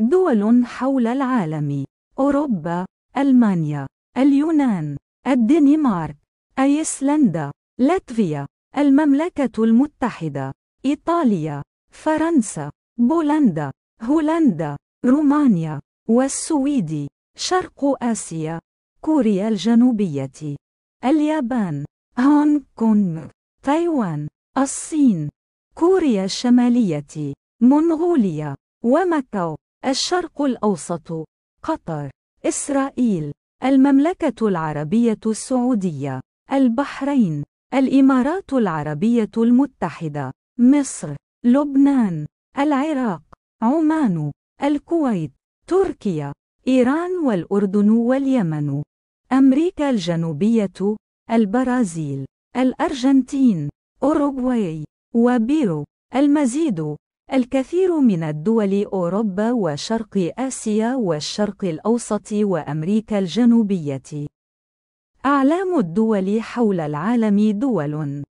دول حول العالم أوروبا ألمانيا اليونان الدنمارك أيسلندا لاتفيا المملكة المتحدة إيطاليا فرنسا بولندا هولندا رومانيا والسويد شرق آسيا كوريا الجنوبية اليابان هونغ كونغ تايوان الصين كوريا الشمالية منغوليا وماكاو الشرق الأوسط قطر إسرائيل المملكة العربية السعودية البحرين الإمارات العربية المتحدة مصر لبنان العراق عمان الكويت تركيا إيران والأردن واليمن أمريكا الجنوبية البرازيل الأرجنتين أوروغواي وبيرو المزيد الكثير من الدول أوروبا وشرق آسيا والشرق الأوسط وأمريكا الجنوبية أعلام الدول حول العالم دول